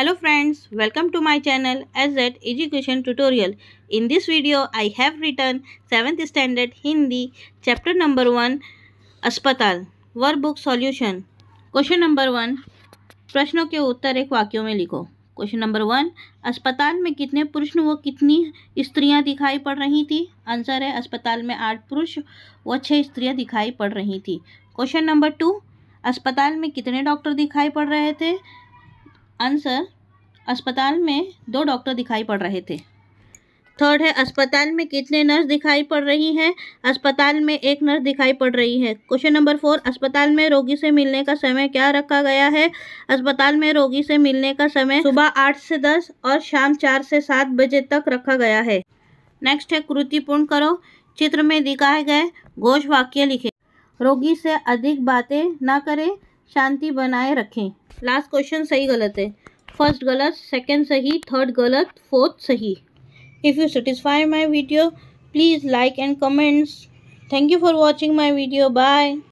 hello friends welcome to my channel edge at education tutorial in this video I have written seventh standard Hindi chapter number one अस्पताल workbook solution question number one प्रश्नों के उत्तर एक वाक्यों में लिखो question number one अस्पताल में कितने पुरुष व कितनी स्त्रियां दिखाई पड़ रही थी आंसर है अस्पताल में आठ पुरुष व छः स्त्रियाँ दिखाई पड़ रही थी क्वेश्चन नंबर टू अस्पताल में कितने डॉक्टर दिखाई पड़ रहे थे आंसर अस्पताल में दो डॉक्टर दिखाई पड़ रहे थे थर्ड है अस्पताल में कितने नर्स दिखाई पड़ रही हैं अस्पताल में एक नर्स दिखाई पड़ रही है क्वेश्चन नंबर फोर अस्पताल में रोगी से मिलने का समय क्या रखा गया है अस्पताल में रोगी से मिलने का समय सुबह आठ से दस और शाम चार से सात बजे तक रखा गया है नेक्स्ट है कृति पूर्ण करो चित्र में दिखाए गए घोष वाक्य लिखें रोगी से अधिक बातें ना करें शांति बनाए रखें लास्ट क्वेश्चन सही गलत है फर्स्ट गलत सेकंड सही थर्ड गलत फोर्थ सही if you satisfy my video please like and comments thank you for watching my video bye